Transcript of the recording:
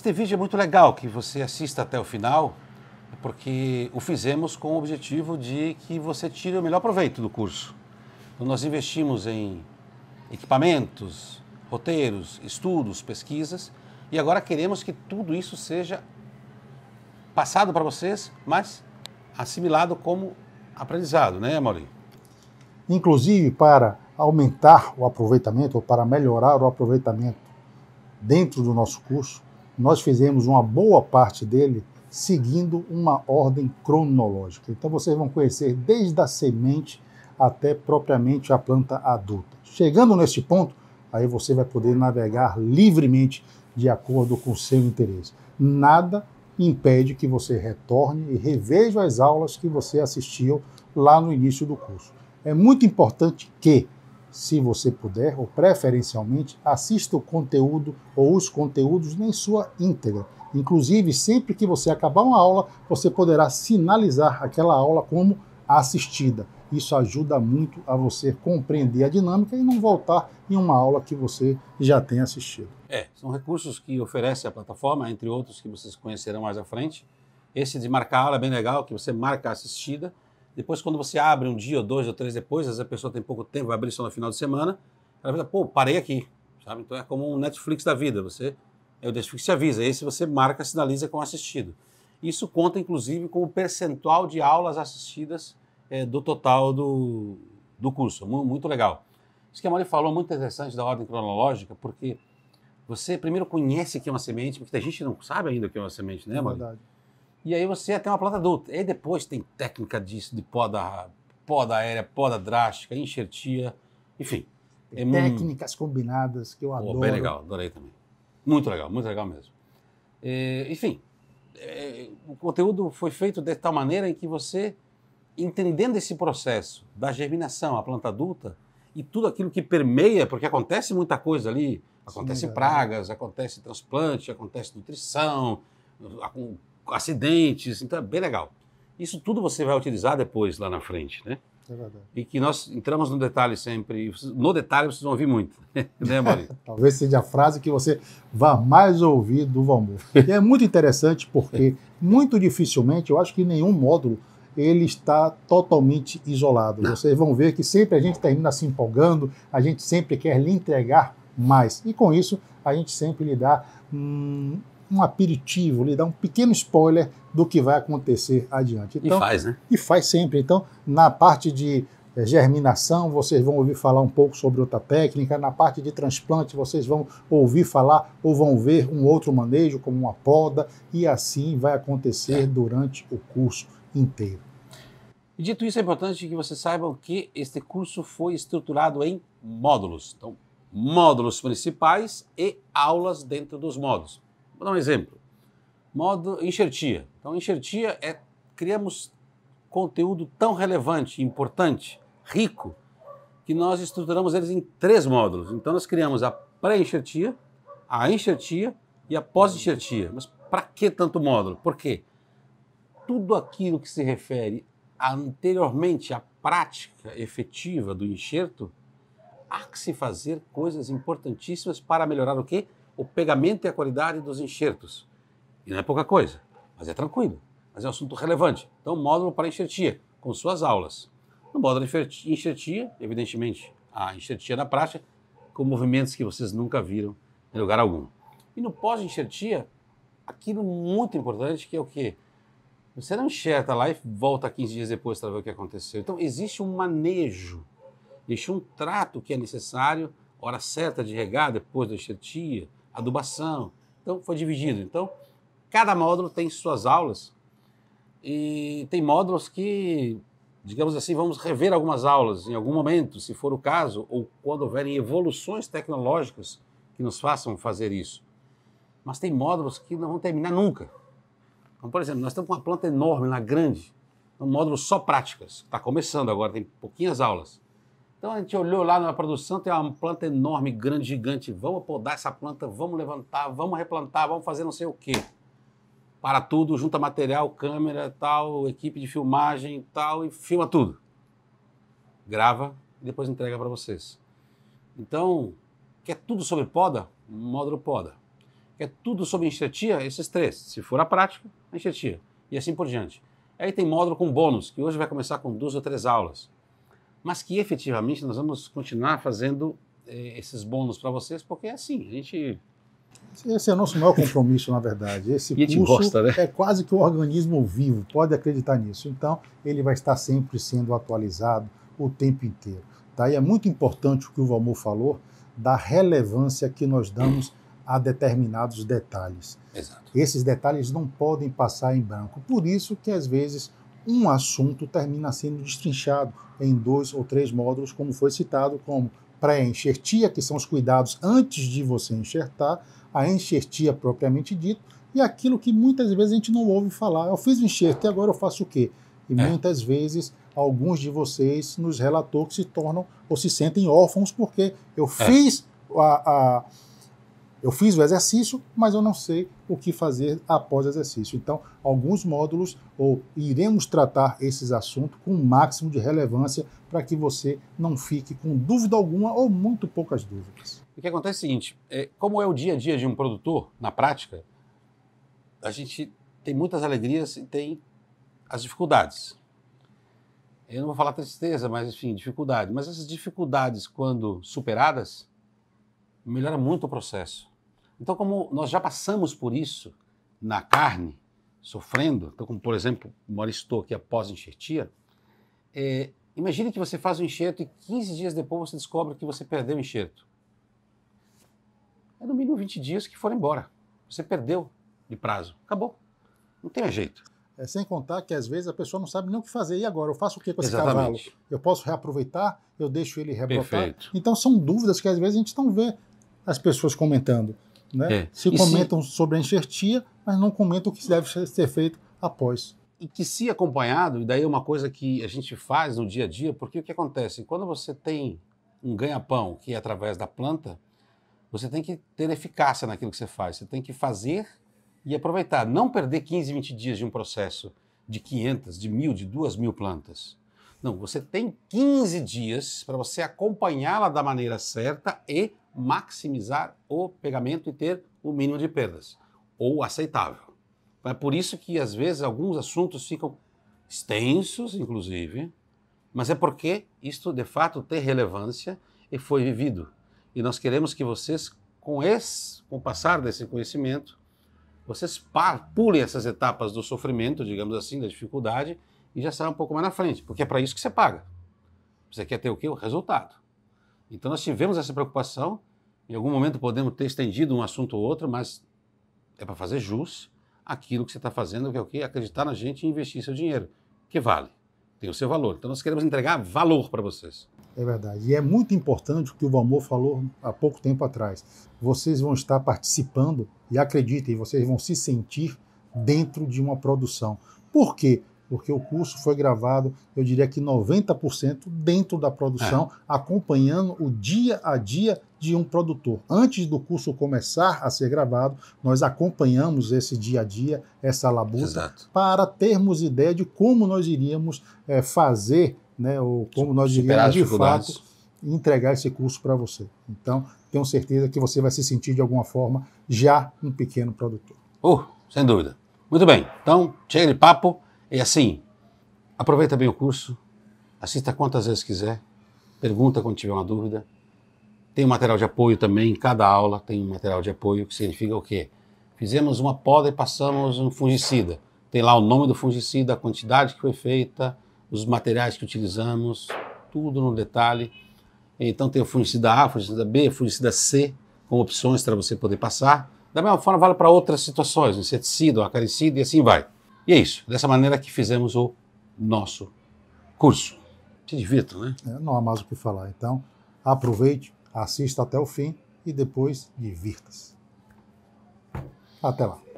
Este vídeo é muito legal que você assista até o final, porque o fizemos com o objetivo de que você tire o melhor proveito do curso. Então, nós investimos em equipamentos, roteiros, estudos, pesquisas, e agora queremos que tudo isso seja passado para vocês, mas assimilado como aprendizado, né, Mauri? Inclusive para aumentar o aproveitamento ou para melhorar o aproveitamento dentro do nosso curso, nós fizemos uma boa parte dele seguindo uma ordem cronológica. Então vocês vão conhecer desde a semente até propriamente a planta adulta. Chegando neste ponto, aí você vai poder navegar livremente de acordo com o seu interesse. Nada impede que você retorne e reveja as aulas que você assistiu lá no início do curso. É muito importante que se você puder, ou preferencialmente, assista o conteúdo ou os conteúdos em sua íntegra. Inclusive, sempre que você acabar uma aula, você poderá sinalizar aquela aula como assistida. Isso ajuda muito a você compreender a dinâmica e não voltar em uma aula que você já tem assistido. É, são recursos que oferece a plataforma, entre outros que vocês conhecerão mais à frente. Esse de marcar aula é bem legal, que você marca a assistida depois, quando você abre um dia, ou dois, ou três depois, às vezes a pessoa tem pouco tempo, vai abrir só no final de semana, ela pensa, pô, parei aqui, sabe? Então é como um Netflix da vida, você, é o Netflix te avisa, esse você marca, sinaliza com é assistido. Isso conta, inclusive, com o percentual de aulas assistidas é, do total do, do curso, muito legal. Isso que a Mari falou, é muito interessante da ordem cronológica, porque você primeiro conhece o que é uma semente, porque a gente não sabe ainda o que é uma semente, né, Mari? É verdade. E aí você tem uma planta adulta. E aí depois tem técnica disso, de poda, poda aérea, poda drástica, enxertia, enfim. É técnicas combinadas que eu adoro. Oh, bem legal, adorei também. Muito legal, muito legal mesmo. É, enfim, é, o conteúdo foi feito de tal maneira em que você, entendendo esse processo da germinação, a planta adulta, e tudo aquilo que permeia, porque acontece muita coisa ali, acontece Sim, pragas, acontece transplante, acontece nutrição, acidentes, então é bem legal. Isso tudo você vai utilizar depois, lá na frente, né? É verdade. E que nós entramos no detalhe sempre, no detalhe vocês vão ouvir muito, né, Talvez seja a frase que você vá mais ouvir do Valmor. E é muito interessante porque, muito dificilmente, eu acho que nenhum módulo ele está totalmente isolado. Vocês vão ver que sempre a gente termina se empolgando, a gente sempre quer lhe entregar mais. E com isso, a gente sempre lhe dá um um aperitivo, lhe dá um pequeno spoiler do que vai acontecer adiante. Então, e faz, né? E faz sempre. Então, na parte de eh, germinação, vocês vão ouvir falar um pouco sobre outra técnica. Na parte de transplante, vocês vão ouvir falar ou vão ver um outro manejo, como uma poda, e assim vai acontecer é. durante o curso inteiro. Dito isso, é importante que vocês saibam que este curso foi estruturado em módulos. Então, módulos principais e aulas dentro dos módulos. Vou dar um exemplo. Modo enxertia. Então, enxertia é criamos conteúdo tão relevante, importante, rico, que nós estruturamos eles em três módulos. Então, nós criamos a pré-enxertia, a enxertia e a pós-enxertia. Mas para que tanto módulo? Por quê? Tudo aquilo que se refere anteriormente à prática efetiva do enxerto, há que se fazer coisas importantíssimas para melhorar o quê? o pegamento e a qualidade dos enxertos. E não é pouca coisa, mas é tranquilo, mas é um assunto relevante. Então, módulo para enxertia, com suas aulas. No módulo de enxertia, evidentemente, a enxertia na prática, com movimentos que vocês nunca viram em lugar algum. E no pós-enxertia, aquilo muito importante que é o quê? Você não enxerta lá e volta 15 dias depois para ver o que aconteceu. Então, existe um manejo, existe um trato que é necessário, hora certa de regar depois da enxertia, adubação. Então foi dividido. Então cada módulo tem suas aulas e tem módulos que, digamos assim, vamos rever algumas aulas em algum momento, se for o caso, ou quando houverem evoluções tecnológicas que nos façam fazer isso. Mas tem módulos que não vão terminar nunca. Então, por exemplo, nós estamos com uma planta enorme lá, grande, um então, módulo só práticas, está começando agora, tem pouquinhas aulas. Então a gente olhou lá na produção, tem uma planta enorme, grande, gigante. Vamos podar essa planta, vamos levantar, vamos replantar, vamos fazer não sei o quê. Para tudo, junta material, câmera, tal, equipe de filmagem, tal, e filma tudo. Grava e depois entrega para vocês. Então, quer tudo sobre poda? Módulo poda. Quer tudo sobre enxertia? Esses três. Se for a prática, enxertia. E assim por diante. Aí tem módulo com bônus, que hoje vai começar com duas ou três aulas mas que efetivamente nós vamos continuar fazendo eh, esses bônus para vocês, porque é assim, a gente. Esse é o nosso maior compromisso, na verdade. Esse e curso gosta, né? é quase que um organismo vivo, pode acreditar nisso. Então, ele vai estar sempre sendo atualizado o tempo inteiro. Tá? E é muito importante o que o Valmor falou da relevância que nós damos a determinados detalhes. Exato. Esses detalhes não podem passar em branco. Por isso que, às vezes, um assunto termina sendo destrinchado em dois ou três módulos, como foi citado, como pré-enxertia, que são os cuidados antes de você enxertar, a enxertia propriamente dito, e aquilo que muitas vezes a gente não ouve falar. Eu fiz o enxerto e agora eu faço o quê? E é. muitas vezes alguns de vocês nos relatou que se tornam ou se sentem órfãos porque eu é. fiz a, a eu fiz o exercício, mas eu não sei o que fazer após o exercício. Então, alguns módulos ou iremos tratar esses assuntos com o máximo de relevância para que você não fique com dúvida alguma ou muito poucas dúvidas. O que acontece é o seguinte: é, como é o dia a dia de um produtor na prática, a gente tem muitas alegrias e tem as dificuldades. Eu não vou falar tristeza, mas enfim, dificuldade. Mas essas dificuldades, quando superadas, melhora muito o processo. Então, como nós já passamos por isso na carne, sofrendo, então, como por exemplo, moristou aqui após enxertia, é, imagine que você faz o enxerto e 15 dias depois você descobre que você perdeu o enxerto. É no mínimo 20 dias que foram embora. Você perdeu de prazo. Acabou. Não tem jeito. É, sem contar que às vezes a pessoa não sabe nem o que fazer. E agora? Eu faço o que com esse Exatamente. cavalo? Eu posso reaproveitar? Eu deixo ele rebrotar? Perfeito. Então são dúvidas que às vezes a gente não vê as pessoas comentando. Né? É. Se e comentam se... sobre a enxertia, mas não comentam o que deve ser feito após. E que se acompanhado, e daí é uma coisa que a gente faz no dia a dia, porque o que acontece? Quando você tem um ganha-pão que é através da planta, você tem que ter eficácia naquilo que você faz. Você tem que fazer e aproveitar. Não perder 15, 20 dias de um processo de 500, de 1.000, de 2.000 plantas. Não, você tem 15 dias para você acompanhá-la da maneira certa e maximizar o pegamento e ter o mínimo de perdas, ou aceitável. É por isso que, às vezes, alguns assuntos ficam extensos, inclusive, mas é porque isto, de fato, tem relevância e foi vivido. E nós queremos que vocês, com, esse, com o passar desse conhecimento, vocês pulem essas etapas do sofrimento, digamos assim, da dificuldade, e já saiam um pouco mais na frente, porque é para isso que você paga. Você quer ter o quê? O resultado. Então nós tivemos essa preocupação. Em algum momento podemos ter estendido um assunto ou outro, mas é para fazer jus aquilo que você está fazendo, que é o quê? Acreditar na gente e investir seu dinheiro, que vale, tem o seu valor. Então nós queremos entregar valor para vocês. É verdade. E é muito importante o que o Valmor falou há pouco tempo atrás. Vocês vão estar participando e acreditem, vocês vão se sentir dentro de uma produção. Por quê? porque o curso foi gravado, eu diria que 90% dentro da produção, é. acompanhando o dia a dia de um produtor. Antes do curso começar a ser gravado, nós acompanhamos esse dia a dia, essa labuta, Exato. para termos ideia de como nós iríamos é, fazer, né, ou como nós iríamos de fato entregar esse curso para você. Então, tenho certeza que você vai se sentir de alguma forma já um pequeno produtor. Oh, sem dúvida. Muito bem, então chega de papo. E é assim, aproveita bem o curso, assista quantas vezes quiser, pergunta quando tiver uma dúvida. Tem um material de apoio também, em cada aula tem um material de apoio, que significa o quê? Fizemos uma poda e passamos um fungicida. Tem lá o nome do fungicida, a quantidade que foi feita, os materiais que utilizamos, tudo no detalhe. Então tem o fungicida A, fungicida B, fungicida C, com opções para você poder passar. Da mesma forma vale para outras situações, inseticida, acaricida e assim vai. E é isso. Dessa maneira que fizemos o nosso curso. Se divirta, né? É, não há mais o que falar. Então, aproveite, assista até o fim e depois divirta-se. Até lá.